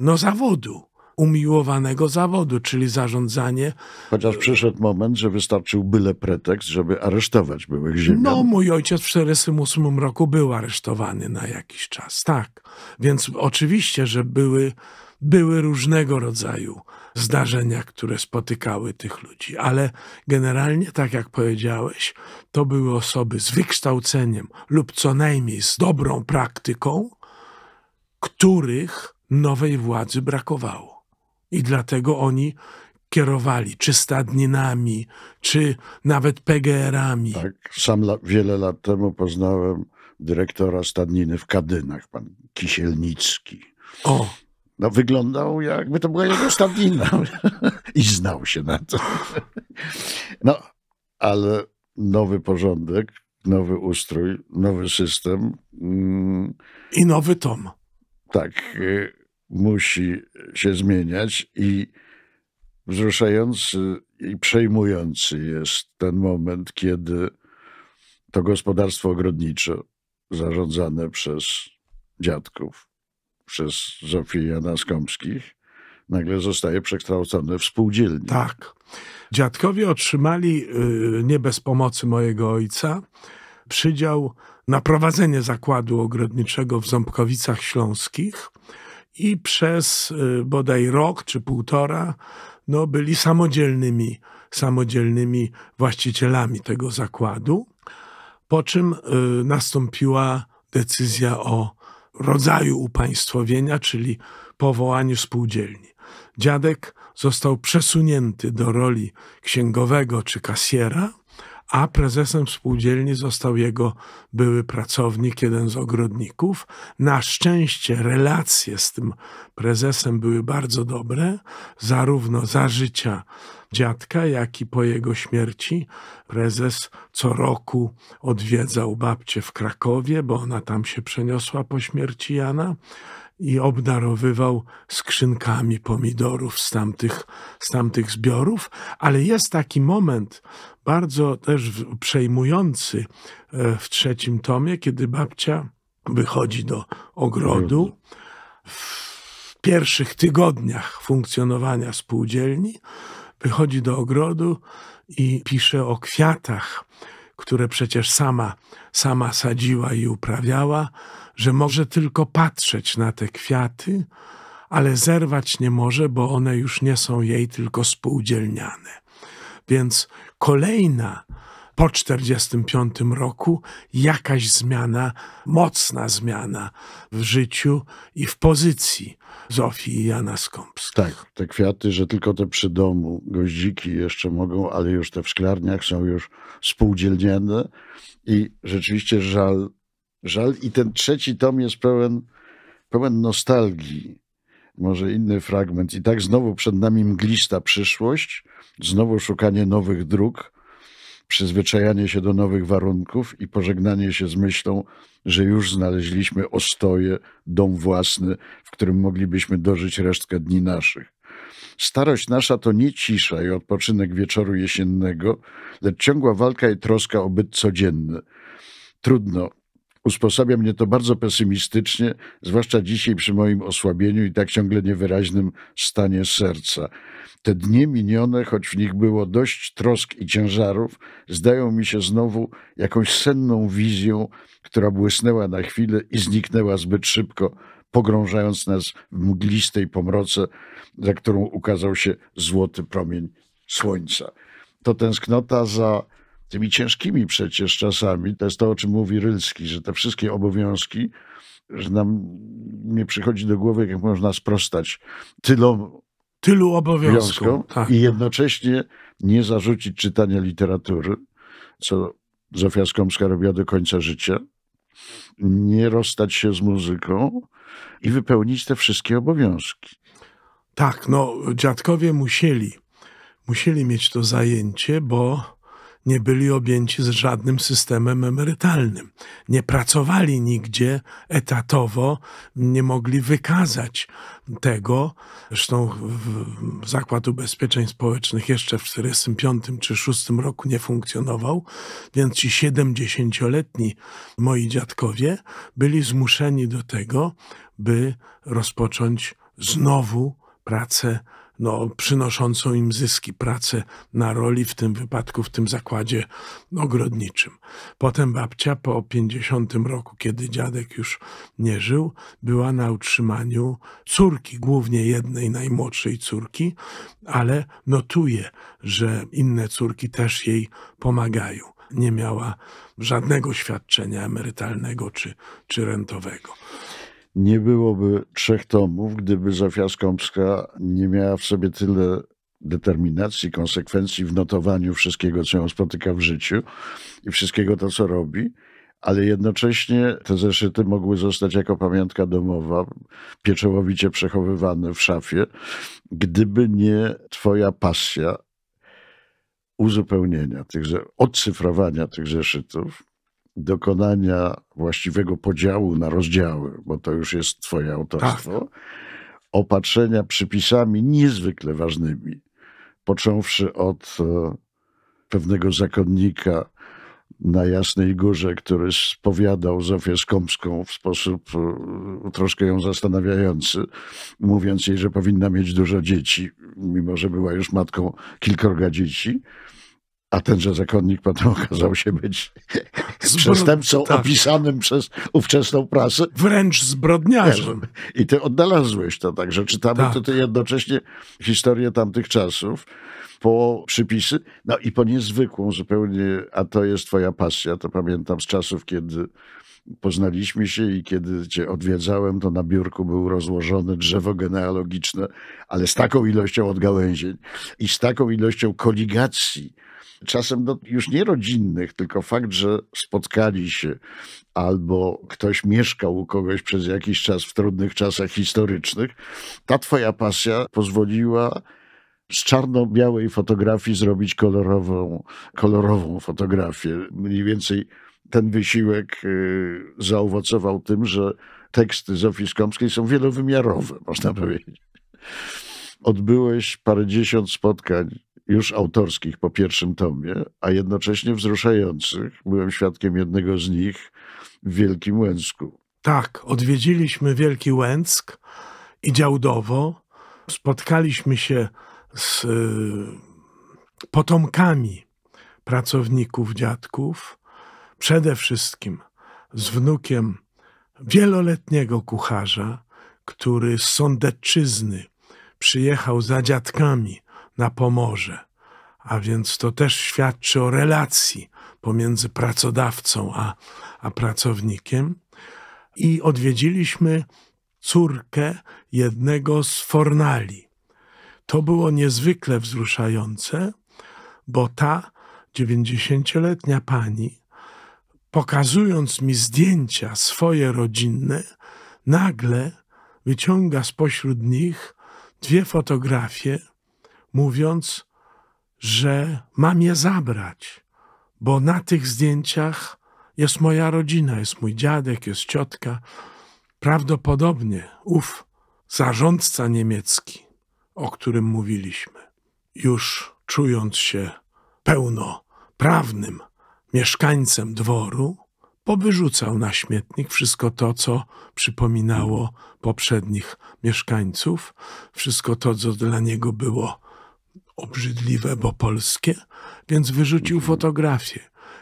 no, zawodu, umiłowanego zawodu, czyli zarządzanie. Chociaż przyszedł moment, że wystarczył byle pretekst, żeby aresztować byłych ziemian. No, mój ojciec w 1948 roku był aresztowany na jakiś czas, tak. Więc oczywiście, że były, były różnego rodzaju zdarzenia, które spotykały tych ludzi. Ale generalnie, tak jak powiedziałeś, to były osoby z wykształceniem lub co najmniej z dobrą praktyką, których nowej władzy brakowało. I dlatego oni kierowali, czy stadninami, czy nawet PGR-ami. Tak, sam la, wiele lat temu poznałem dyrektora stadniny w Kadynach, pan Kisielnicki. O no, wyglądał jakby to była jego stadnina i znał się na to. No, ale nowy porządek, nowy ustrój, nowy system. Mm, I nowy tom. Tak, y, musi się zmieniać i wzruszający i przejmujący jest ten moment, kiedy to gospodarstwo ogrodnicze zarządzane przez dziadków przez Zofię Naskomskich, nagle zostaje przekształcony w spółdzielnię. Tak. Dziadkowie otrzymali, y, nie bez pomocy mojego ojca, przydział na prowadzenie zakładu ogrodniczego w Ząbkowicach Śląskich i przez y, bodaj rok czy półtora no, byli samodzielnymi, samodzielnymi właścicielami tego zakładu. Po czym y, nastąpiła decyzja o rodzaju upaństwowienia, czyli powołaniu spółdzielni. Dziadek został przesunięty do roli księgowego czy kasiera, a prezesem spółdzielni został jego były pracownik, jeden z ogrodników. Na szczęście relacje z tym prezesem były bardzo dobre, zarówno za życia dziadka, jak i po jego śmierci prezes co roku odwiedzał babcię w Krakowie, bo ona tam się przeniosła po śmierci Jana i obdarowywał skrzynkami pomidorów z tamtych, z tamtych zbiorów, ale jest taki moment bardzo też przejmujący e, w trzecim tomie, kiedy babcia wychodzi do ogrodu mhm. w pierwszych tygodniach funkcjonowania spółdzielni, wychodzi do ogrodu i pisze o kwiatach, które przecież sama, sama sadziła i uprawiała, że może tylko patrzeć na te kwiaty, ale zerwać nie może, bo one już nie są jej tylko spółdzielniane. Więc kolejna po 1945 roku jakaś zmiana, mocna zmiana w życiu i w pozycji Zofii i Jana Skąpskich. Tak, te kwiaty, że tylko te przy domu, goździki jeszcze mogą, ale już te w szklarniach są już spółdzielniane i rzeczywiście żal, żal. I ten trzeci tom jest pełen, pełen nostalgii może inny fragment. I tak znowu przed nami mglista przyszłość, znowu szukanie nowych dróg, przyzwyczajanie się do nowych warunków i pożegnanie się z myślą, że już znaleźliśmy ostoję, dom własny, w którym moglibyśmy dożyć resztkę dni naszych. Starość nasza to nie cisza i odpoczynek wieczoru jesiennego, lecz ciągła walka i troska o byt codzienny. Trudno usposabia mnie to bardzo pesymistycznie, zwłaszcza dzisiaj przy moim osłabieniu i tak ciągle niewyraźnym stanie serca. Te dnie minione, choć w nich było dość trosk i ciężarów, zdają mi się znowu jakąś senną wizją, która błysnęła na chwilę i zniknęła zbyt szybko, pogrążając nas w mglistej pomroce, za którą ukazał się złoty promień słońca. To tęsknota za tymi ciężkimi przecież czasami, to jest to, o czym mówi Rylski, że te wszystkie obowiązki, że nam nie przychodzi do głowy, jak można sprostać tylu tylu obowiązkom tak. i jednocześnie nie zarzucić czytania literatury, co Zofia Skomska robiła do końca życia, nie rozstać się z muzyką i wypełnić te wszystkie obowiązki. Tak, no dziadkowie musieli, musieli mieć to zajęcie, bo nie byli objęci z żadnym systemem emerytalnym. Nie pracowali nigdzie etatowo, nie mogli wykazać tego. Zresztą Zakład Ubezpieczeń Społecznych jeszcze w 1945 czy 6 roku nie funkcjonował, więc ci 70-letni moi dziadkowie byli zmuszeni do tego, by rozpocząć znowu pracę no, przynoszącą im zyski, pracę na roli, w tym wypadku w tym zakładzie ogrodniczym. Potem babcia po 50 roku, kiedy dziadek już nie żył, była na utrzymaniu córki, głównie jednej najmłodszej córki, ale notuje, że inne córki też jej pomagają. Nie miała żadnego świadczenia emerytalnego czy, czy rentowego. Nie byłoby trzech tomów, gdyby Zofia Skąpska nie miała w sobie tyle determinacji, konsekwencji w notowaniu wszystkiego, co ją spotyka w życiu i wszystkiego to, co robi, ale jednocześnie te zeszyty mogły zostać jako pamiątka domowa, pieczołowicie przechowywane w szafie, gdyby nie twoja pasja uzupełnienia, tychże odcyfrowania tych zeszytów, dokonania właściwego podziału na rozdziały, bo to już jest twoje tak. autorstwo, tak. opatrzenia przypisami niezwykle ważnymi, począwszy od e, pewnego zakonnika na Jasnej Górze, który spowiadał Zofię Skąpską w sposób e, troszkę ją zastanawiający, mówiąc jej, że powinna mieć dużo dzieci, mimo że była już matką kilkorga dzieci a tenże zakonnik potem okazał się być Zbro... przestępcą tak. opisanym przez ówczesną prasę. Wręcz zbrodniarzem. I ty odnalazłeś to, także czytamy tak. tutaj jednocześnie historię tamtych czasów po przypisy, no i po niezwykłą zupełnie, a to jest twoja pasja, to pamiętam z czasów, kiedy poznaliśmy się i kiedy cię odwiedzałem, to na biurku był rozłożone drzewo genealogiczne, ale z taką ilością odgałęzień i z taką ilością koligacji, czasem do, no, już nie rodzinnych, tylko fakt, że spotkali się albo ktoś mieszkał u kogoś przez jakiś czas w trudnych czasach historycznych, ta twoja pasja pozwoliła z czarno-białej fotografii zrobić kolorową, kolorową fotografię. Mniej więcej ten wysiłek y, zaowocował tym, że teksty Zofii Skomskiej są wielowymiarowe, można powiedzieć. Odbyłeś parędziesiąt spotkań już autorskich po pierwszym tomie, a jednocześnie wzruszających. Byłem świadkiem jednego z nich w Wielkim Łęcku. Tak, odwiedziliśmy Wielki Łęck i Działdowo. Spotkaliśmy się z y, potomkami pracowników dziadków, przede wszystkim z wnukiem wieloletniego kucharza, który z Sądecczyzny przyjechał za dziadkami na Pomorze. A więc to też świadczy o relacji pomiędzy pracodawcą a, a pracownikiem. I odwiedziliśmy córkę jednego z fornali. To było niezwykle wzruszające, bo ta 90-letnia pani, pokazując mi zdjęcia swoje rodzinne, nagle wyciąga spośród nich dwie fotografie mówiąc, że mam je zabrać, bo na tych zdjęciach jest moja rodzina, jest mój dziadek, jest ciotka. Prawdopodobnie ów zarządca niemiecki, o którym mówiliśmy, już czując się pełnoprawnym mieszkańcem dworu, powyrzucał na śmietnik wszystko to, co przypominało poprzednich mieszkańców, wszystko to, co dla niego było obrzydliwe, bo polskie, więc wyrzucił mhm. fotografię.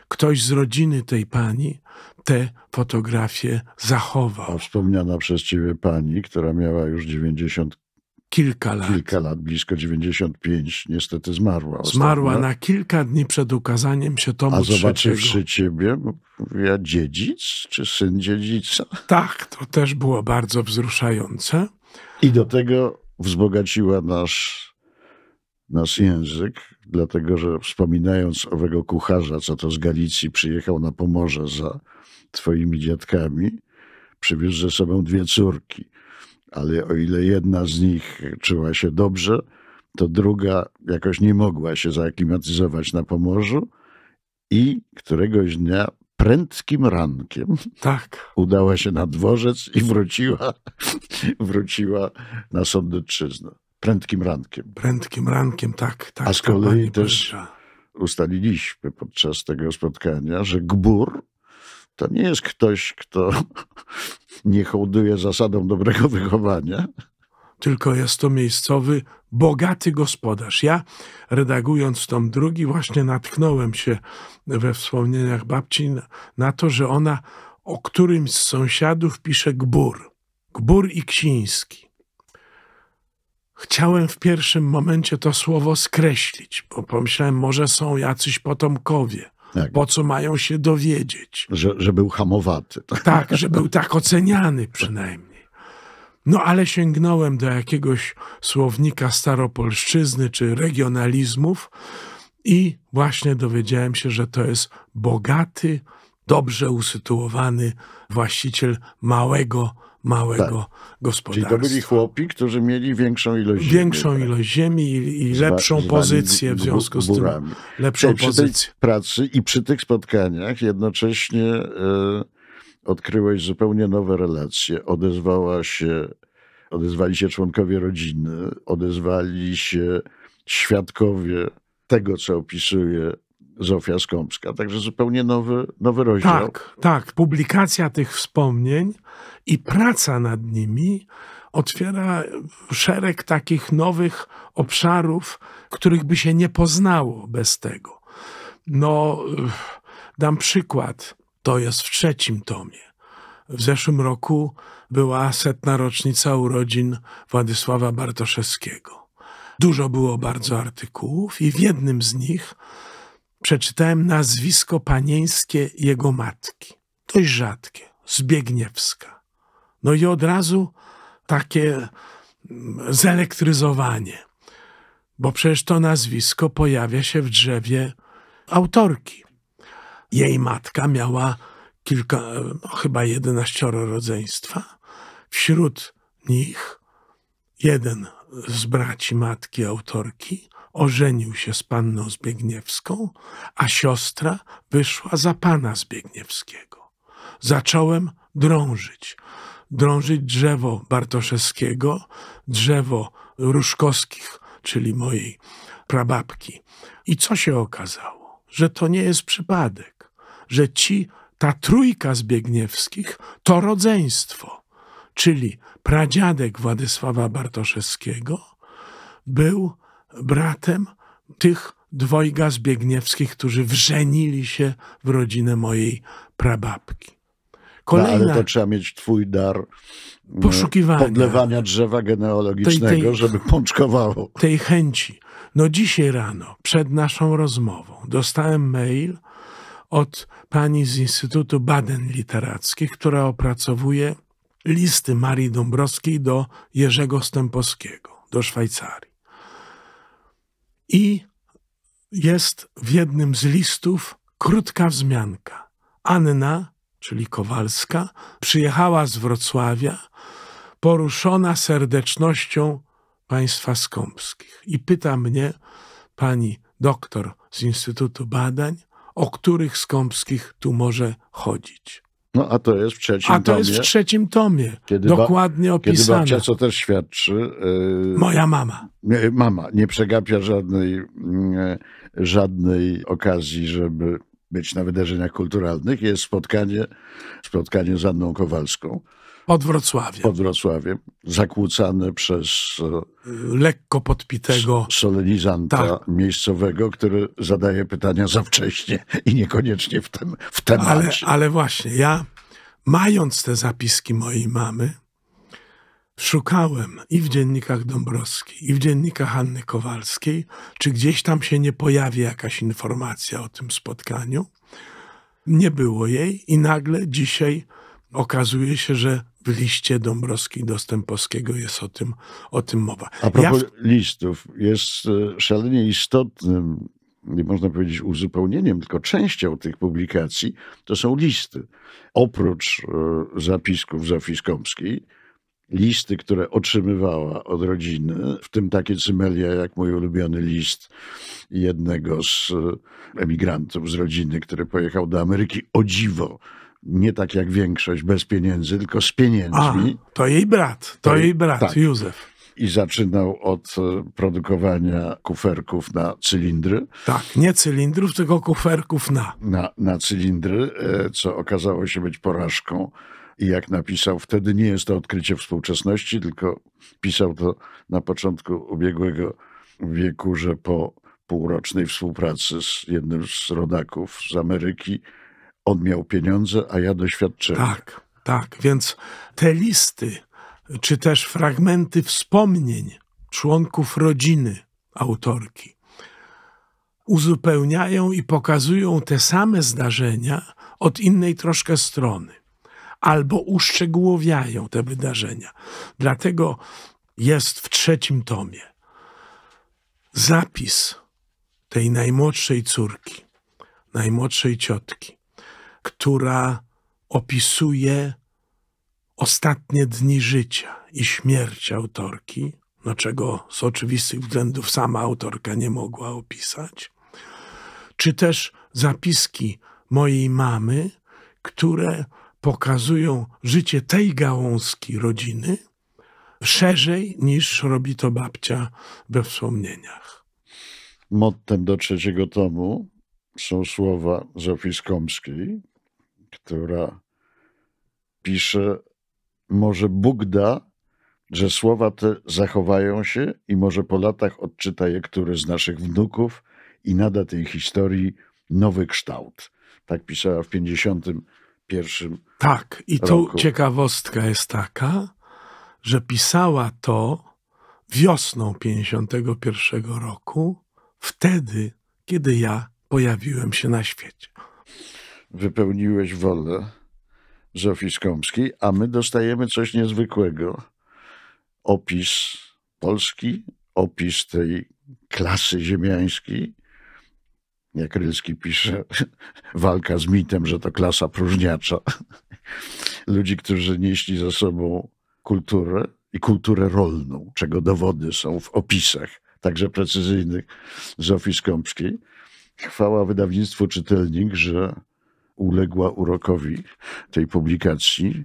Ktoś z rodziny tej pani te fotografie zachował. A wspomniana przez ciebie pani, która miała już 90 kilka lat. Kilka lat, blisko 95, niestety zmarła. Ostatnio. Zmarła na kilka dni przed ukazaniem się tomu A zobaczywszy ciebie, ja dziedzic czy syn dziedzica? Tak, to też było bardzo wzruszające. I do tego wzbogaciła nasz nasz język, dlatego że wspominając owego kucharza, co to z Galicji przyjechał na Pomorze za twoimi dziadkami, przywiózł ze sobą dwie córki. Ale o ile jedna z nich czuła się dobrze, to druga jakoś nie mogła się zaaklimatyzować na Pomorzu i któregoś dnia prędkim rankiem tak. udała się na dworzec i wróciła, wróciła na Sądetczyznę prędkim rankiem. Prędkim rankiem, tak. tak A z kolei też ustaliliśmy podczas tego spotkania, że gbur to nie jest ktoś, kto nie hołduje zasadom dobrego wychowania. Tylko jest to miejscowy, bogaty gospodarz. Ja, redagując tom drugi, właśnie natknąłem się we wspomnieniach babci na to, że ona o którymś z sąsiadów pisze gbur. Gbur i Ksiński. Chciałem w pierwszym momencie to słowo skreślić, bo pomyślałem, może są jacyś potomkowie. Tak. Po co mają się dowiedzieć? Że, że był hamowaty. Tak? tak, że był tak oceniany przynajmniej. No ale sięgnąłem do jakiegoś słownika staropolszczyzny czy regionalizmów i właśnie dowiedziałem się, że to jest bogaty, dobrze usytuowany właściciel małego małego tak. gospodarstwa. Czyli to byli chłopi, którzy mieli większą ilość ziemi. Większą tak? ilość ziemi i, i lepszą pozycję w związku z tym. Lepszą pozycję. pracy i przy tych spotkaniach jednocześnie y, odkryłeś zupełnie nowe relacje. Odezwała się, odezwali się członkowie rodziny, odezwali się świadkowie tego, co opisuje Zofia Skąpska, także zupełnie nowy, nowy rozdział. Tak, tak. Publikacja tych wspomnień i praca nad nimi otwiera szereg takich nowych obszarów, których by się nie poznało bez tego. No, dam przykład. To jest w trzecim tomie. W zeszłym roku była setna rocznica urodzin Władysława Bartoszewskiego. Dużo było bardzo artykułów, i w jednym z nich przeczytałem nazwisko panieńskie jego matki. Dość rzadkie, Zbiegniewska. No i od razu takie mm, zelektryzowanie, bo przecież to nazwisko pojawia się w drzewie autorki. Jej matka miała kilka, no, chyba 11 rodzeństwa. Wśród nich jeden z braci matki autorki ożenił się z panną Zbigniewską, a siostra wyszła za pana Zbigniewskiego. Zacząłem drążyć. Drążyć drzewo Bartoszewskiego, drzewo Ruszkowskich, czyli mojej prababki. I co się okazało? Że to nie jest przypadek, że ci, ta trójka Zbigniewskich to rodzeństwo, czyli pradziadek Władysława Bartoszewskiego był bratem tych dwojga Zbiegniewskich, którzy wrzenili się w rodzinę mojej prababki. Kolejna... No, ale to trzeba mieć twój dar e, poszukiwania, podlewania drzewa genealogicznego, tej, tej, żeby pączkowało. Tej chęci. No dzisiaj rano, przed naszą rozmową, dostałem mail od pani z Instytutu Badań Literackich, która opracowuje listy Marii Dąbrowskiej do Jerzego Stępowskiego, do Szwajcarii. I jest w jednym z listów krótka wzmianka. Anna, czyli Kowalska, przyjechała z Wrocławia, poruszona serdecznością państwa skąpskich. I pyta mnie pani doktor z Instytutu Badań, o których skąpskich tu może chodzić. No a to jest w trzecim tomie. A to tomie, jest w trzecim tomie, kiedy dokładnie ba, opisane. Kiedy babcia, co też świadczy... Yy, Moja mama. Mama nie przegapia żadnej, yy, żadnej okazji, żeby być na wydarzeniach kulturalnych, jest spotkanie, spotkanie z Anną Kowalską. Pod Wrocławiem. Pod Wrocławiem, zakłócane przez e, lekko podpitego solenizanta tak. miejscowego, który zadaje pytania za wcześnie i niekoniecznie w, tem, w temacie. Ale, ale właśnie, ja mając te zapiski mojej mamy, Szukałem i w dziennikach Dąbrowskiej, i w dziennikach Anny Kowalskiej, czy gdzieś tam się nie pojawi jakaś informacja o tym spotkaniu. Nie było jej i nagle dzisiaj okazuje się, że w liście Dąbrowskiej do Stępowskiego jest o tym, o tym mowa. A propos ja listów, jest e, szalenie istotnym, nie można powiedzieć uzupełnieniem, tylko częścią tych publikacji to są listy. Oprócz e, zapisków Zofii listy, które otrzymywała od rodziny, w tym takie cymelia jak mój ulubiony list jednego z e, emigrantów z rodziny, który pojechał do Ameryki o dziwo nie tak jak większość, bez pieniędzy, tylko z pieniędzmi. A, to jej brat, to, to jej brat, tak. Józef. I zaczynał od e, produkowania kuferków na cylindry. Tak, nie cylindrów, tylko kuferków na. Na, na cylindry, e, co okazało się być porażką i jak napisał, wtedy nie jest to odkrycie współczesności, tylko pisał to na początku ubiegłego wieku, że po półrocznej współpracy z jednym z rodaków z Ameryki, on miał pieniądze, a ja doświadczyłem. Tak, tak. Więc te listy, czy też fragmenty wspomnień członków rodziny autorki, uzupełniają i pokazują te same zdarzenia od innej troszkę strony albo uszczegółowiają te wydarzenia. Dlatego jest w trzecim tomie zapis tej najmłodszej córki, najmłodszej ciotki, która opisuje ostatnie dni życia i śmierć autorki, no czego z oczywistych względów sama autorka nie mogła opisać, czy też zapiski mojej mamy, które pokazują życie tej gałązki rodziny szerzej niż robi to babcia we wspomnieniach. Mottem do trzeciego tomu są słowa Zofii Skomskiej, która pisze, może Bóg da, że słowa te zachowają się i może po latach odczyta je który z naszych wnuków i nada tej historii nowy kształt. Tak pisała w 51 tak, i tu ciekawostka jest taka, że pisała to wiosną 51 roku, wtedy, kiedy ja pojawiłem się na świecie. Wypełniłeś wolę Zofii Skąpskiej, a my dostajemy coś niezwykłego. Opis Polski, opis tej klasy ziemiańskiej, jak Rylski pisze, walka z mitem, że to klasa próżniacza ludzi, którzy nieśli za sobą kulturę i kulturę rolną, czego dowody są w opisach, także precyzyjnych, Zofii Skąpskiej. Chwała wydawnictwu Czytelnik, że uległa urokowi tej publikacji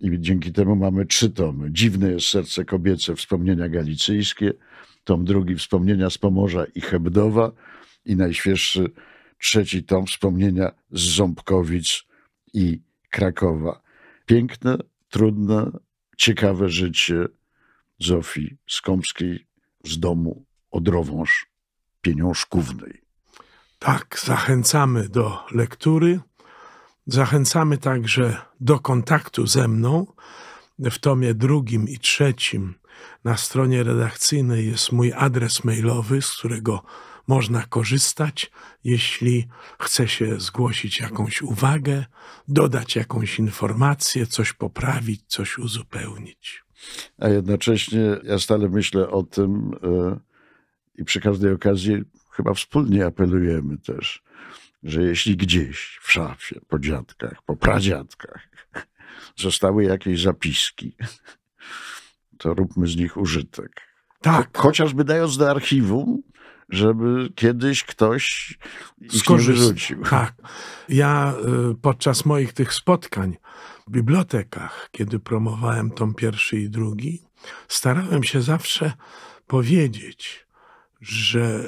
i dzięki temu mamy trzy tomy. Dziwne jest serce kobiece, wspomnienia galicyjskie, tom drugi wspomnienia z Pomorza i Hebdowa i najświeższy trzeci tom wspomnienia z Ząbkowic i Krakowa. Piękne, trudne, ciekawe życie Zofii Skąpskiej z domu Odrowąż Pieniążkównej. Tak, zachęcamy do lektury. Zachęcamy także do kontaktu ze mną. W tomie drugim i trzecim na stronie redakcyjnej jest mój adres mailowy, z którego można korzystać, jeśli chce się zgłosić jakąś uwagę, dodać jakąś informację, coś poprawić, coś uzupełnić. A jednocześnie ja stale myślę o tym e, i przy każdej okazji chyba wspólnie apelujemy też, że jeśli gdzieś w szafie, po dziadkach, po pradziadkach zostały jakieś zapiski, to róbmy z nich użytek. Tak. Chociażby dając do archiwum, żeby kiedyś ktoś skorzyścił. Tak. Ja y, podczas moich tych spotkań w bibliotekach, kiedy promowałem tom pierwszy i drugi, starałem się zawsze powiedzieć, że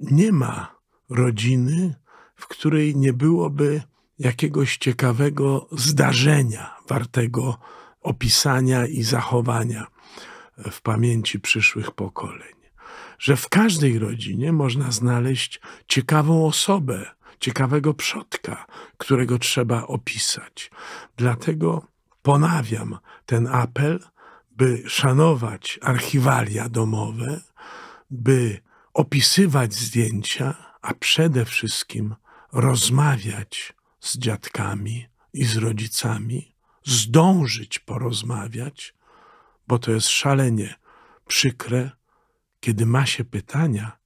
nie ma rodziny, w której nie byłoby jakiegoś ciekawego zdarzenia wartego opisania i zachowania w pamięci przyszłych pokoleń że w każdej rodzinie można znaleźć ciekawą osobę, ciekawego przodka, którego trzeba opisać. Dlatego ponawiam ten apel, by szanować archiwalia domowe, by opisywać zdjęcia, a przede wszystkim rozmawiać z dziadkami i z rodzicami, zdążyć porozmawiać, bo to jest szalenie przykre kiedy ma się pytania,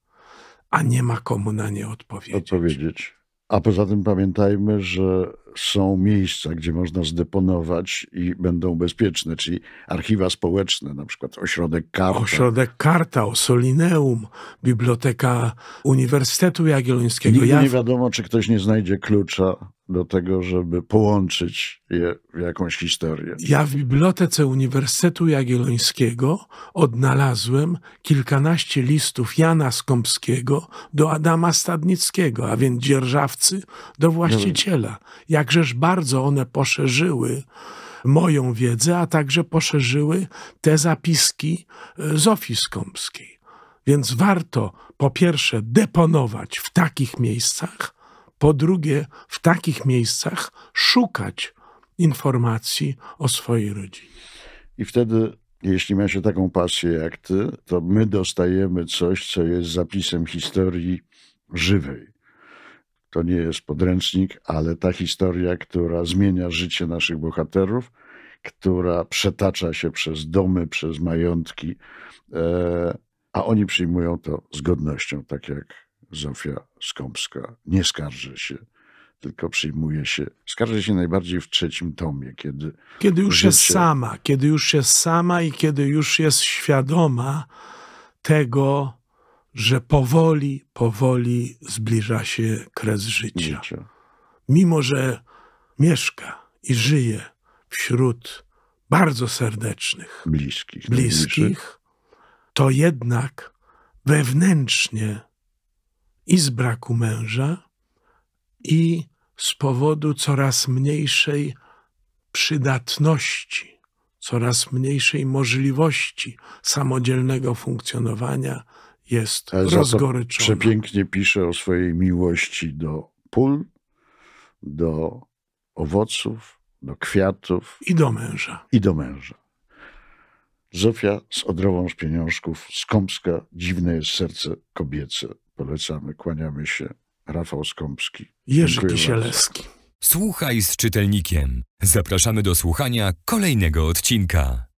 a nie ma komu na nie odpowiedzieć. odpowiedzieć. A poza tym pamiętajmy, że są miejsca, gdzie można zdeponować i będą bezpieczne, czyli archiwa społeczne, na przykład ośrodek Karta. Ośrodek Karta, Osolineum, Biblioteka Uniwersytetu Jagiellońskiego. Nigdy ja... nie wiadomo, czy ktoś nie znajdzie klucza do tego, żeby połączyć je w jakąś historię. Ja w Bibliotece Uniwersytetu Jagiellońskiego odnalazłem kilkanaście listów Jana Skąpskiego do Adama Stadnickiego, a więc dzierżawcy do właściciela. Jakżeż bardzo one poszerzyły moją wiedzę, a także poszerzyły te zapiski e, Zofii Skąpskiej. Więc warto po pierwsze deponować w takich miejscach, po drugie, w takich miejscach szukać informacji o swojej rodzinie. I wtedy, jeśli ma się taką pasję jak ty, to my dostajemy coś, co jest zapisem historii żywej. To nie jest podręcznik, ale ta historia, która zmienia życie naszych bohaterów, która przetacza się przez domy, przez majątki, e, a oni przyjmują to z godnością, tak jak Zofia Skąpska nie skarży się, tylko przyjmuje się. Skarży się najbardziej w trzecim tomie, kiedy. Kiedy już życie... jest sama, kiedy już jest sama i kiedy już jest świadoma tego, że powoli, powoli zbliża się kres życia. życia. Mimo, że mieszka i żyje wśród bardzo serdecznych, bliskich, bliskich to jednak wewnętrznie i z braku męża, i z powodu coraz mniejszej przydatności, coraz mniejszej możliwości samodzielnego funkcjonowania jest rozgoryczona. Przepięknie pisze o swojej miłości do pól, do owoców, do kwiatów. I do męża. I do męża. Zofia z odrową z pieniążków, skąpska, dziwne jest serce kobiece. Polecamy, kłaniamy się. Rafał Skąpski. Jerzy Dziękuję Kisielewski. Bardzo. Słuchaj z czytelnikiem. Zapraszamy do słuchania kolejnego odcinka.